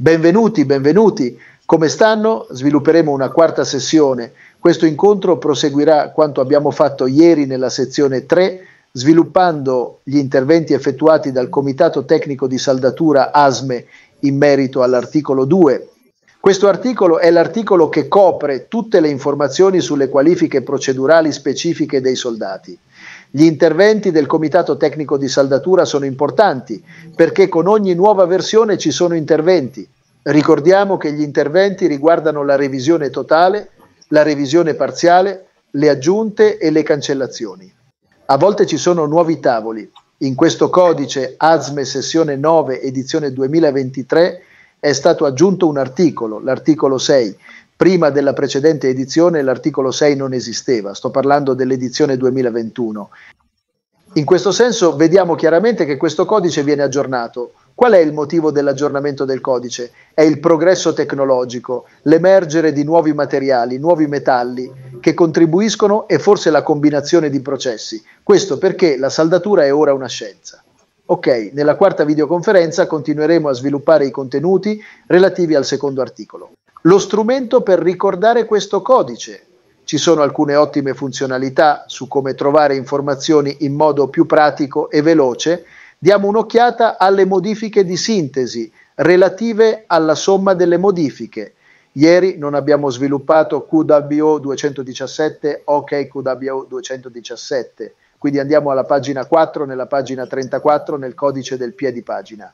Benvenuti, benvenuti. Come stanno? Svilupperemo una quarta sessione. Questo incontro proseguirà quanto abbiamo fatto ieri nella sezione 3, sviluppando gli interventi effettuati dal Comitato Tecnico di Saldatura ASME in merito all'articolo 2. Questo articolo è l'articolo che copre tutte le informazioni sulle qualifiche procedurali specifiche dei soldati. Gli interventi del Comitato Tecnico di Saldatura sono importanti perché con ogni nuova versione ci sono interventi. Ricordiamo che gli interventi riguardano la revisione totale, la revisione parziale, le aggiunte e le cancellazioni. A volte ci sono nuovi tavoli. In questo codice ASME sessione 9 edizione 2023 è stato aggiunto un articolo, l'articolo 6, prima della precedente edizione l'articolo 6 non esisteva, sto parlando dell'edizione 2021. In questo senso vediamo chiaramente che questo codice viene aggiornato. Qual è il motivo dell'aggiornamento del codice? È il progresso tecnologico, l'emergere di nuovi materiali, nuovi metalli che contribuiscono e forse la combinazione di processi. Questo perché la saldatura è ora una scienza. Ok, nella quarta videoconferenza continueremo a sviluppare i contenuti relativi al secondo articolo lo strumento per ricordare questo codice. Ci sono alcune ottime funzionalità su come trovare informazioni in modo più pratico e veloce. Diamo un'occhiata alle modifiche di sintesi relative alla somma delle modifiche. Ieri non abbiamo sviluppato QWO 217, OK QWO 217, quindi andiamo alla pagina 4, nella pagina 34 nel codice del piedi pagina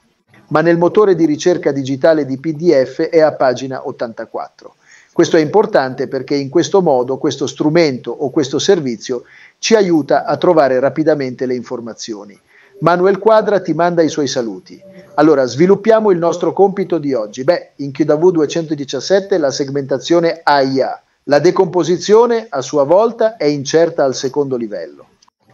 ma nel motore di ricerca digitale di PDF è a pagina 84. Questo è importante perché in questo modo questo strumento o questo servizio ci aiuta a trovare rapidamente le informazioni. Manuel Quadra ti manda i suoi saluti. Allora, sviluppiamo il nostro compito di oggi. Beh, in QW 217 la segmentazione AIA, la decomposizione a sua volta è incerta al secondo livello.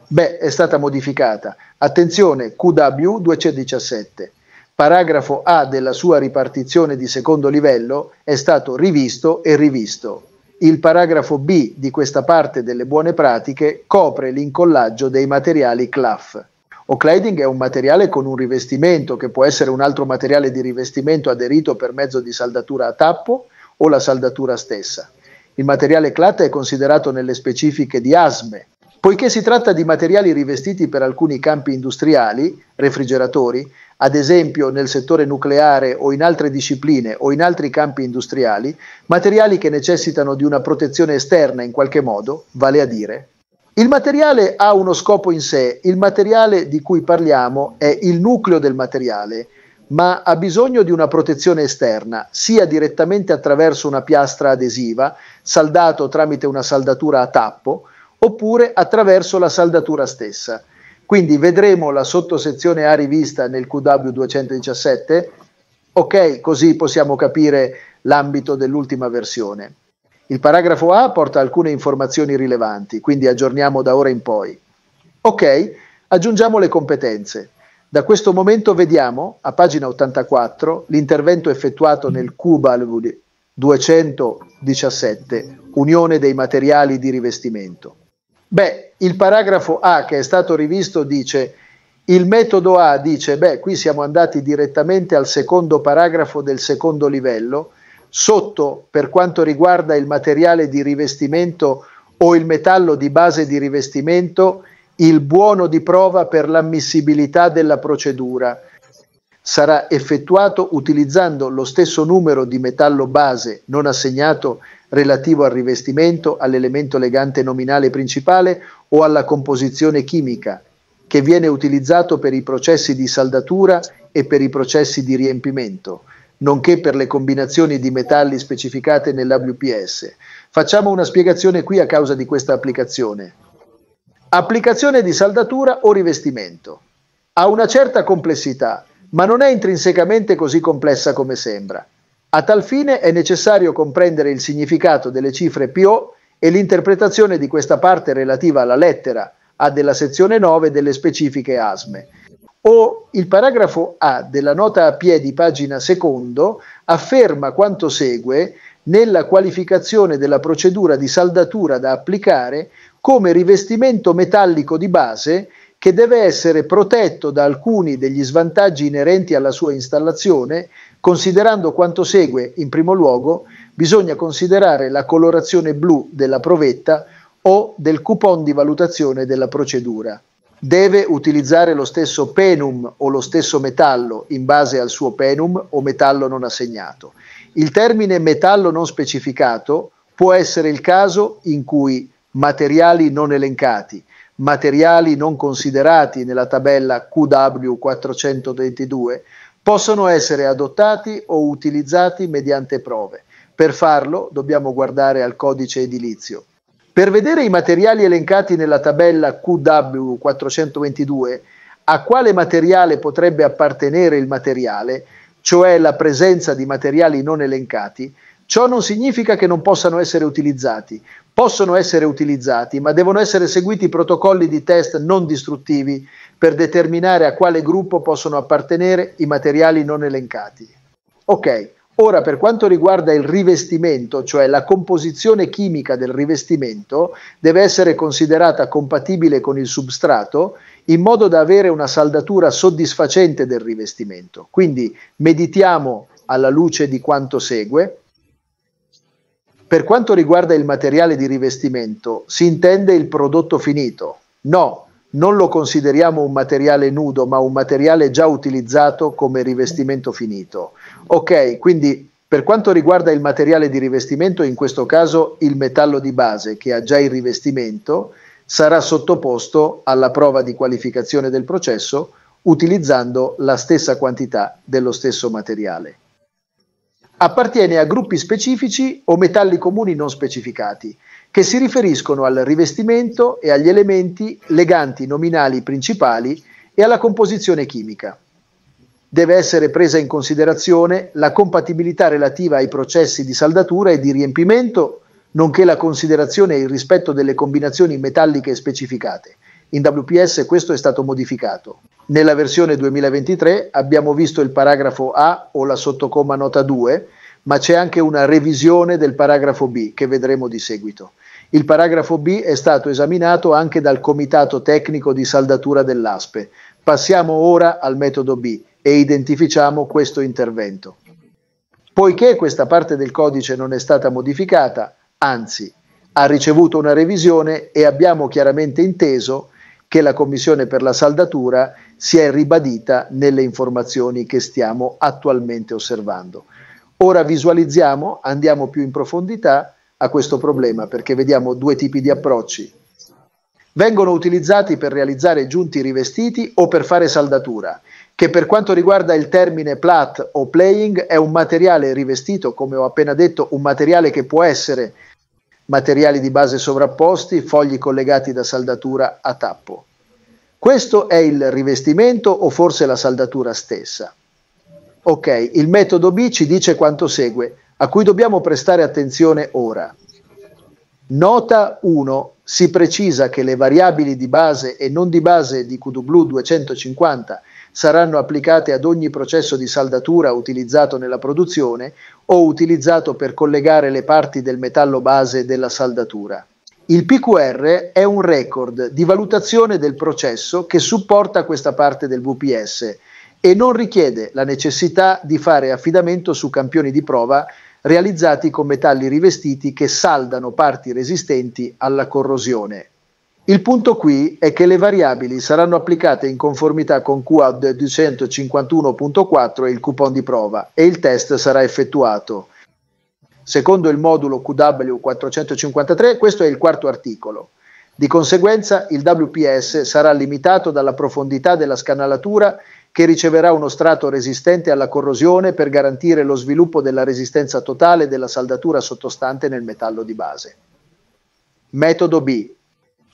Beh, è stata modificata. Attenzione, QW 217 paragrafo A della sua ripartizione di secondo livello è stato rivisto e rivisto. Il paragrafo B di questa parte delle buone pratiche copre l'incollaggio dei materiali CLAF. O cladding è un materiale con un rivestimento che può essere un altro materiale di rivestimento aderito per mezzo di saldatura a tappo o la saldatura stessa. Il materiale CLAT è considerato nelle specifiche di ASME, Poiché si tratta di materiali rivestiti per alcuni campi industriali, refrigeratori, ad esempio nel settore nucleare o in altre discipline o in altri campi industriali, materiali che necessitano di una protezione esterna in qualche modo, vale a dire. Il materiale ha uno scopo in sé, il materiale di cui parliamo è il nucleo del materiale, ma ha bisogno di una protezione esterna, sia direttamente attraverso una piastra adesiva, saldato tramite una saldatura a tappo, oppure attraverso la saldatura stessa. Quindi vedremo la sottosezione A rivista nel QW217, ok, così possiamo capire l'ambito dell'ultima versione. Il paragrafo A porta alcune informazioni rilevanti, quindi aggiorniamo da ora in poi. Ok, aggiungiamo le competenze. Da questo momento vediamo, a pagina 84, l'intervento effettuato nel QBAL 217, Unione dei materiali di rivestimento. Beh, il paragrafo A che è stato rivisto dice il metodo A dice, beh, qui siamo andati direttamente al secondo paragrafo del secondo livello, sotto per quanto riguarda il materiale di rivestimento o il metallo di base di rivestimento, il buono di prova per l'ammissibilità della procedura sarà effettuato utilizzando lo stesso numero di metallo base non assegnato relativo al rivestimento, all'elemento legante nominale principale o alla composizione chimica, che viene utilizzato per i processi di saldatura e per i processi di riempimento, nonché per le combinazioni di metalli specificate nell'WPS. Facciamo una spiegazione qui a causa di questa applicazione. Applicazione di saldatura o rivestimento. Ha una certa complessità ma non è intrinsecamente così complessa come sembra. A tal fine è necessario comprendere il significato delle cifre PO e l'interpretazione di questa parte relativa alla lettera A della sezione 9 delle specifiche ASME. O il paragrafo A della nota a piedi pagina secondo afferma quanto segue nella qualificazione della procedura di saldatura da applicare come rivestimento metallico di base che deve essere protetto da alcuni degli svantaggi inerenti alla sua installazione, considerando quanto segue, in primo luogo, bisogna considerare la colorazione blu della provetta o del coupon di valutazione della procedura. Deve utilizzare lo stesso penum o lo stesso metallo in base al suo penum o metallo non assegnato. Il termine metallo non specificato può essere il caso in cui materiali non elencati, materiali non considerati nella tabella QW422 possono essere adottati o utilizzati mediante prove. Per farlo dobbiamo guardare al codice edilizio. Per vedere i materiali elencati nella tabella QW422, a quale materiale potrebbe appartenere il materiale, cioè la presenza di materiali non elencati, ciò non significa che non possano essere utilizzati, possono essere utilizzati, ma devono essere seguiti protocolli di test non distruttivi per determinare a quale gruppo possono appartenere i materiali non elencati. Ok, ora per quanto riguarda il rivestimento, cioè la composizione chimica del rivestimento, deve essere considerata compatibile con il substrato in modo da avere una saldatura soddisfacente del rivestimento. Quindi meditiamo alla luce di quanto segue per quanto riguarda il materiale di rivestimento, si intende il prodotto finito. No, non lo consideriamo un materiale nudo, ma un materiale già utilizzato come rivestimento finito. Ok, quindi per quanto riguarda il materiale di rivestimento, in questo caso il metallo di base che ha già il rivestimento sarà sottoposto alla prova di qualificazione del processo utilizzando la stessa quantità dello stesso materiale appartiene a gruppi specifici o metalli comuni non specificati, che si riferiscono al rivestimento e agli elementi leganti nominali principali e alla composizione chimica. Deve essere presa in considerazione la compatibilità relativa ai processi di saldatura e di riempimento, nonché la considerazione e il rispetto delle combinazioni metalliche specificate in WPS questo è stato modificato. Nella versione 2023 abbiamo visto il paragrafo A o la sottocomma nota 2, ma c'è anche una revisione del paragrafo B che vedremo di seguito. Il paragrafo B è stato esaminato anche dal Comitato tecnico di saldatura dell'ASPE. Passiamo ora al metodo B e identificiamo questo intervento. Poiché questa parte del codice non è stata modificata, anzi ha ricevuto una revisione e abbiamo chiaramente inteso che la Commissione per la saldatura si è ribadita nelle informazioni che stiamo attualmente osservando. Ora visualizziamo, andiamo più in profondità a questo problema perché vediamo due tipi di approcci. Vengono utilizzati per realizzare giunti rivestiti o per fare saldatura, che per quanto riguarda il termine plat o playing è un materiale rivestito, come ho appena detto, un materiale che può essere materiali di base sovrapposti, fogli collegati da saldatura a tappo. Questo è il rivestimento o forse la saldatura stessa. Ok, il metodo B ci dice quanto segue, a cui dobbiamo prestare attenzione ora. Nota 1. Si precisa che le variabili di base e non di base di QW250 saranno applicate ad ogni processo di saldatura utilizzato nella produzione o utilizzato per collegare le parti del metallo base della saldatura. Il PQR è un record di valutazione del processo che supporta questa parte del VPS e non richiede la necessità di fare affidamento su campioni di prova realizzati con metalli rivestiti che saldano parti resistenti alla corrosione. Il punto qui è che le variabili saranno applicate in conformità con QAD 251.4 e il coupon di prova e il test sarà effettuato. Secondo il modulo QW 453, questo è il quarto articolo. Di conseguenza il WPS sarà limitato dalla profondità della scanalatura che riceverà uno strato resistente alla corrosione per garantire lo sviluppo della resistenza totale della saldatura sottostante nel metallo di base. Metodo B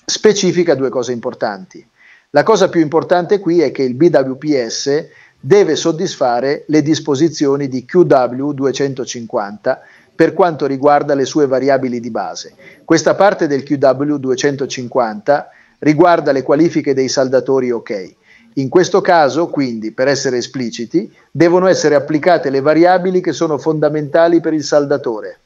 specifica due cose importanti. La cosa più importante qui è che il BWPS deve soddisfare le disposizioni di QW250 per quanto riguarda le sue variabili di base. Questa parte del QW250 riguarda le qualifiche dei saldatori OK. In questo caso, quindi, per essere espliciti, devono essere applicate le variabili che sono fondamentali per il saldatore.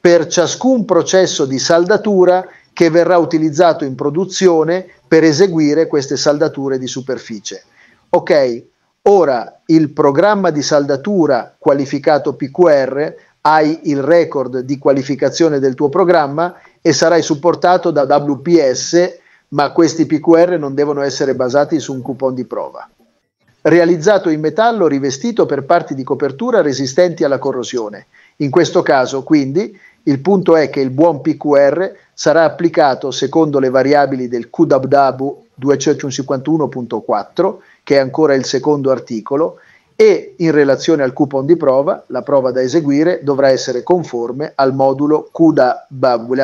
Per ciascun processo di saldatura che verrà utilizzato in produzione per eseguire queste saldature di superficie. Ok, ora il programma di saldatura qualificato PQR hai il record di qualificazione del tuo programma e sarai supportato da WPS, ma questi PQR non devono essere basati su un coupon di prova. Realizzato in metallo rivestito per parti di copertura resistenti alla corrosione. In questo caso, quindi, il punto è che il buon PQR sarà applicato secondo le variabili del QWW 251.4, che è ancora il secondo articolo, e in relazione al coupon di prova, la prova da eseguire dovrà essere conforme al modulo QWW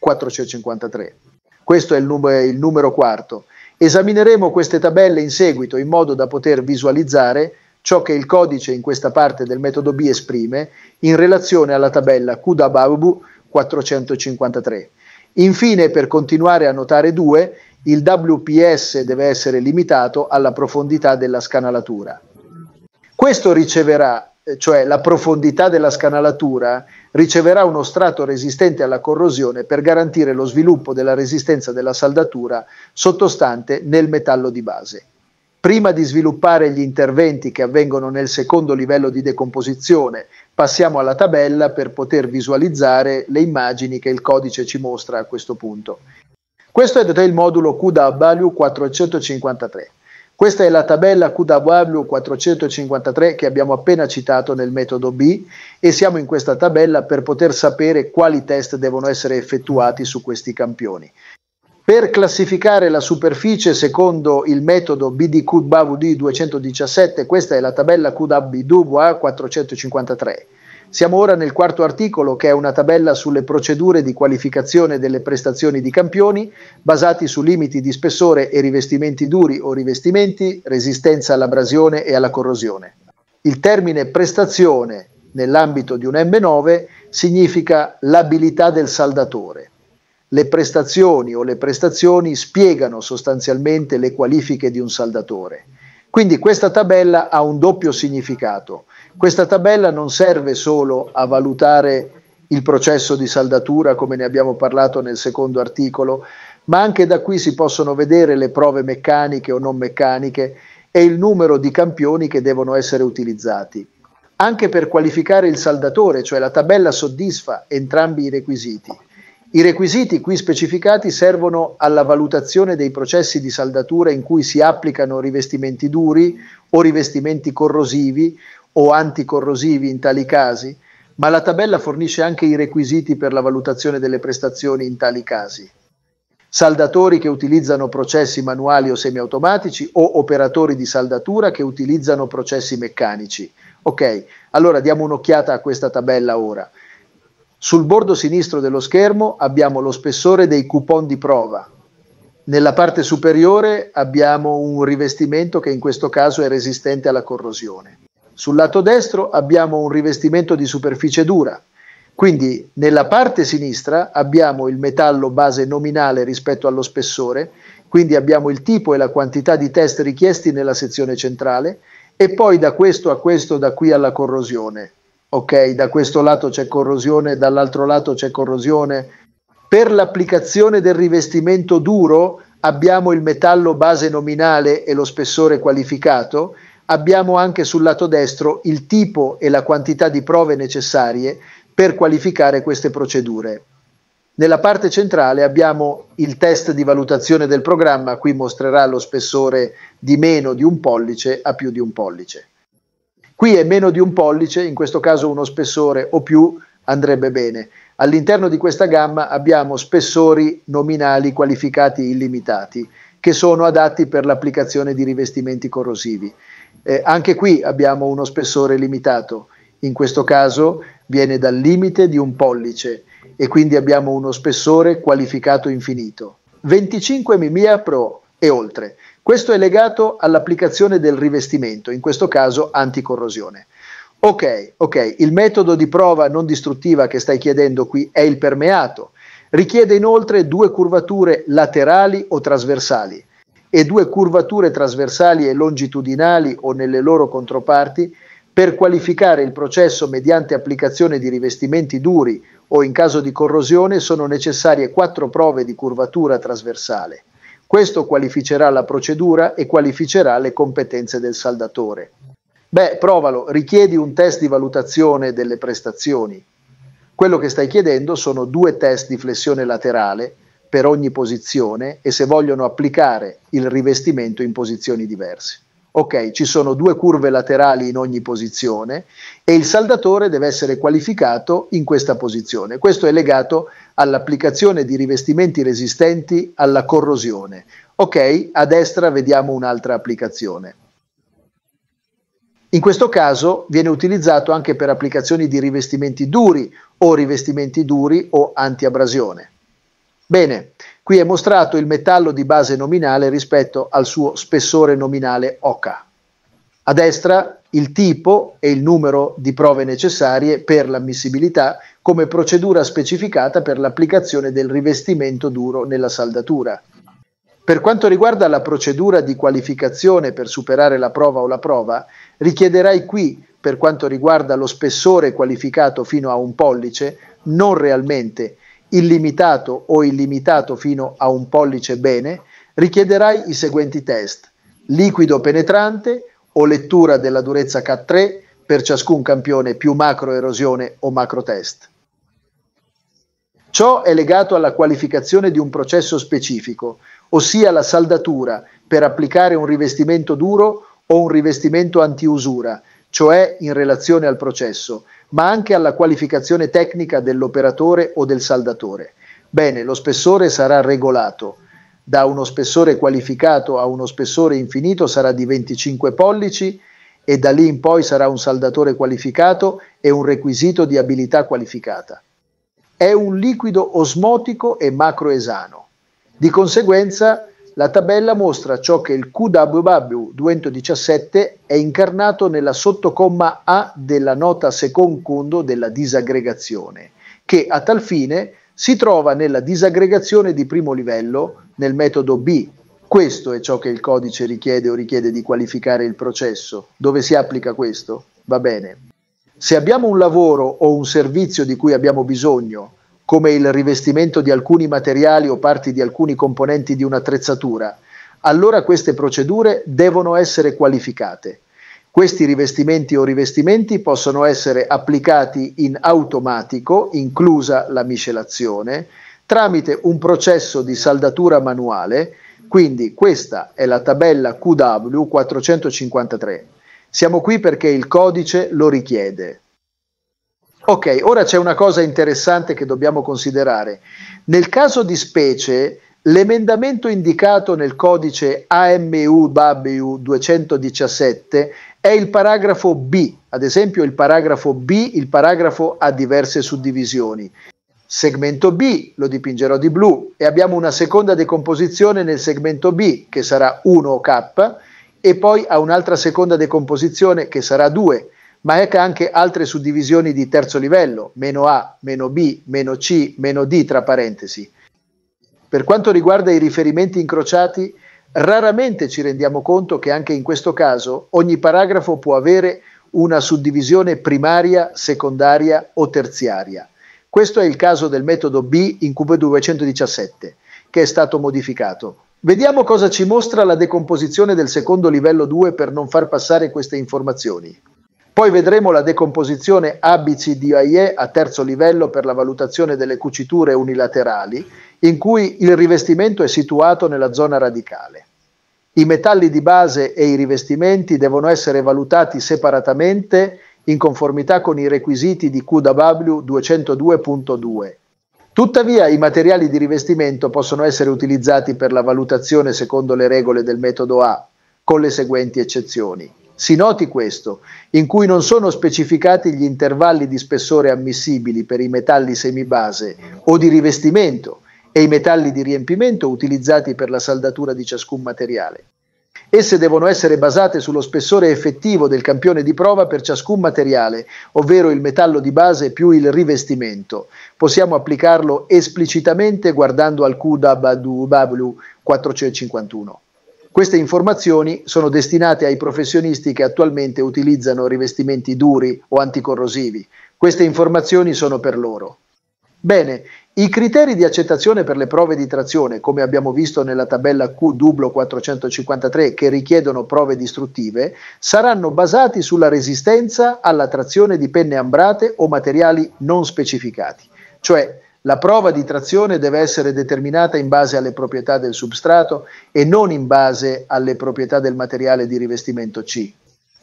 453. Questo è il, num- il numero quarto. Esamineremo queste tabelle in seguito in modo da poter visualizzare ciò che il codice in questa parte del metodo B esprime in relazione alla tabella QWB 453. Infine, per continuare a notare 2, il WPS deve essere limitato alla profondità della scanalatura. Questo riceverà, eh, cioè la profondità della scanalatura, riceverà uno strato resistente alla corrosione per garantire lo sviluppo della resistenza della saldatura sottostante nel metallo di base prima di sviluppare gli interventi che avvengono nel secondo livello di decomposizione, passiamo alla tabella per poter visualizzare le immagini che il codice ci mostra a questo punto. Questo è il modulo QW 453. Questa è la tabella QW 453 che abbiamo appena citato nel metodo B e siamo in questa tabella per poter sapere quali test devono essere effettuati su questi campioni. Per classificare la superficie secondo il metodo BDQWD 217, questa è la tabella QDAB Dubois 453. Siamo ora nel quarto articolo, che è una tabella sulle procedure di qualificazione delle prestazioni di campioni, basati su limiti di spessore e rivestimenti duri o rivestimenti, resistenza all'abrasione e alla corrosione. Il termine prestazione nell'ambito di un M9 significa l'abilità del saldatore le prestazioni o le prestazioni spiegano sostanzialmente le qualifiche di un saldatore. Quindi questa tabella ha un doppio significato. Questa tabella non serve solo a valutare il processo di saldatura, come ne abbiamo parlato nel secondo articolo, ma anche da qui si possono vedere le prove meccaniche o non meccaniche e il numero di campioni che devono essere utilizzati. Anche per qualificare il saldatore, cioè la tabella soddisfa entrambi i requisiti. I requisiti qui specificati servono alla valutazione dei processi di saldatura in cui si applicano rivestimenti duri o rivestimenti corrosivi o anticorrosivi in tali casi, ma la tabella fornisce anche i requisiti per la valutazione delle prestazioni in tali casi. Saldatori che utilizzano processi manuali o semiautomatici o operatori di saldatura che utilizzano processi meccanici. Ok, allora diamo un'occhiata a questa tabella ora. Sul bordo sinistro dello schermo abbiamo lo spessore dei coupon di prova. Nella parte superiore abbiamo un rivestimento che in questo caso è resistente alla corrosione. Sul lato destro abbiamo un rivestimento di superficie dura. Quindi nella parte sinistra abbiamo il metallo base nominale rispetto allo spessore, quindi abbiamo il tipo e la quantità di test richiesti nella sezione centrale e poi da questo a questo da qui alla corrosione, ok, da questo lato c'è corrosione, dall'altro lato c'è corrosione. Per l'applicazione del rivestimento duro abbiamo il metallo base nominale e lo spessore qualificato, abbiamo anche sul lato destro il tipo e la quantità di prove necessarie per qualificare queste procedure. Nella parte centrale abbiamo il test di valutazione del programma, qui mostrerà lo spessore di meno di un pollice a più di un pollice. Qui è meno di un pollice, in questo caso uno spessore o più andrebbe bene. All'interno di questa gamma abbiamo spessori nominali qualificati illimitati che sono adatti per l'applicazione di rivestimenti corrosivi. Eh, anche qui abbiamo uno spessore limitato, in questo caso viene dal limite di un pollice e quindi abbiamo uno spessore qualificato infinito. 25 mm pro e oltre. Questo è legato all'applicazione del rivestimento, in questo caso anticorrosione. Ok, ok, il metodo di prova non distruttiva che stai chiedendo qui è il permeato. Richiede inoltre due curvature laterali o trasversali e due curvature trasversali e longitudinali o nelle loro controparti per qualificare il processo mediante applicazione di rivestimenti duri o in caso di corrosione sono necessarie quattro prove di curvatura trasversale. Questo qualificerà la procedura e qualificerà le competenze del saldatore. Beh, provalo, richiedi un test di valutazione delle prestazioni. Quello che stai chiedendo sono due test di flessione laterale per ogni posizione e se vogliono applicare il rivestimento in posizioni diverse. Ok, ci sono due curve laterali in ogni posizione e il saldatore deve essere qualificato in questa posizione. Questo è legato all'applicazione di rivestimenti resistenti alla corrosione. Ok, a destra vediamo un'altra applicazione. In questo caso viene utilizzato anche per applicazioni di rivestimenti duri o rivestimenti duri o antiabrasione. Bene, Qui è mostrato il metallo di base nominale rispetto al suo spessore nominale OCA. A destra il tipo e il numero di prove necessarie per l'ammissibilità come procedura specificata per l'applicazione del rivestimento duro nella saldatura. Per quanto riguarda la procedura di qualificazione per superare la prova o la prova, richiederai qui, per quanto riguarda lo spessore qualificato fino a un pollice, non realmente illimitato o illimitato fino a un pollice bene, richiederai i seguenti test: liquido penetrante o lettura della durezza K3 per ciascun campione più macroerosione o macro test. Ciò è legato alla qualificazione di un processo specifico, ossia la saldatura per applicare un rivestimento duro o un rivestimento antiusura, cioè in relazione al processo, ma anche alla qualificazione tecnica dell'operatore o del saldatore. Bene, lo spessore sarà regolato. Da uno spessore qualificato a uno spessore infinito sarà di 25 pollici e da lì in poi sarà un saldatore qualificato e un requisito di abilità qualificata. È un liquido osmotico e macroesano. Di conseguenza la tabella mostra ciò che il QWW 217 è incarnato nella sottocomma A della nota seconcundo della disaggregazione, che a tal fine si trova nella disaggregazione di primo livello nel metodo B. Questo è ciò che il codice richiede o richiede di qualificare il processo. Dove si applica questo? Va bene. Se abbiamo un lavoro o un servizio di cui abbiamo bisogno, come il rivestimento di alcuni materiali o parti di alcuni componenti di un'attrezzatura, allora queste procedure devono essere qualificate. Questi rivestimenti o rivestimenti possono essere applicati in automatico, inclusa la miscelazione, tramite un processo di saldatura manuale, quindi questa è la tabella QW 453. Siamo qui perché il codice lo richiede. Ok, ora c'è una cosa interessante che dobbiamo considerare. Nel caso di specie, l'emendamento indicato nel codice AMU-BABU 217 è il paragrafo B, ad esempio il paragrafo B, il paragrafo ha diverse suddivisioni. Segmento B lo dipingerò di blu e abbiamo una seconda decomposizione nel segmento B che sarà 1K e poi a un'altra seconda decomposizione che sarà 2 ma ecco anche altre suddivisioni di terzo livello, meno A, meno B, meno C, meno D tra parentesi. Per quanto riguarda i riferimenti incrociati, raramente ci rendiamo conto che anche in questo caso ogni paragrafo può avere una suddivisione primaria, secondaria o terziaria. Questo è il caso del metodo B in QB217, che è stato modificato. Vediamo cosa ci mostra la decomposizione del secondo livello 2 per non far passare queste informazioni. Poi vedremo la decomposizione ABC ABCDIE a terzo livello per la valutazione delle cuciture unilaterali, in cui il rivestimento è situato nella zona radicale. I metalli di base e i rivestimenti devono essere valutati separatamente in conformità con i requisiti di QW 202.2. Tuttavia i materiali di rivestimento possono essere utilizzati per la valutazione secondo le regole del metodo A, con le seguenti eccezioni. Si noti questo, in cui non sono specificati gli intervalli di spessore ammissibili per i metalli semibase o di rivestimento e i metalli di riempimento utilizzati per la saldatura di ciascun materiale. Esse devono essere basate sullo spessore effettivo del campione di prova per ciascun materiale, ovvero il metallo di base più il rivestimento. Possiamo applicarlo esplicitamente guardando al QWW 451. Queste informazioni sono destinate ai professionisti che attualmente utilizzano rivestimenti duri o anticorrosivi. Queste informazioni sono per loro. Bene, i criteri di accettazione per le prove di trazione, come abbiamo visto nella tabella Q dublo 453 che richiedono prove distruttive, saranno basati sulla resistenza alla trazione di penne ambrate o materiali non specificati, cioè la prova di trazione deve essere determinata in base alle proprietà del substrato e non in base alle proprietà del materiale di rivestimento C.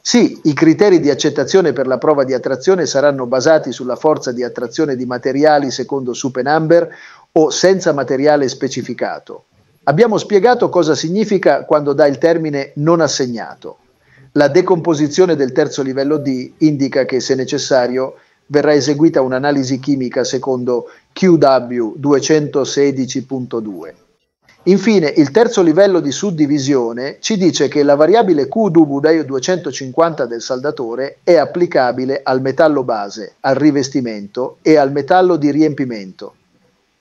Sì, i criteri di accettazione per la prova di attrazione saranno basati sulla forza di attrazione di materiali secondo Suppenumber o senza materiale specificato. Abbiamo spiegato cosa significa quando dà il termine non assegnato. La decomposizione del terzo livello D indica che, se necessario, verrà eseguita un'analisi chimica secondo QW216.2. Infine, il terzo livello di suddivisione ci dice che la variabile QW250 del saldatore è applicabile al metallo base, al rivestimento e al metallo di riempimento.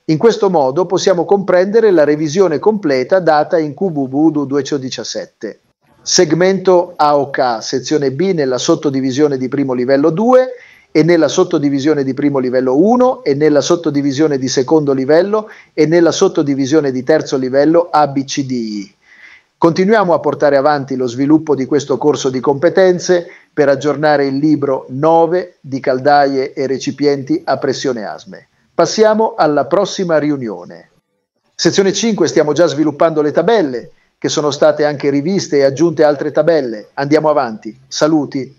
In questo modo possiamo comprendere la revisione completa data in QW 217. Segmento AOK, sezione B nella sottodivisione di primo livello 2 e nella sottodivisione di primo livello 1 e nella sottodivisione di secondo livello e nella sottodivisione di terzo livello ABCDI. Continuiamo a portare avanti lo sviluppo di questo corso di competenze per aggiornare il libro 9 di caldaie e recipienti a pressione asme. Passiamo alla prossima riunione. Sezione 5 stiamo già sviluppando le tabelle che sono state anche riviste e aggiunte altre tabelle. Andiamo avanti. Saluti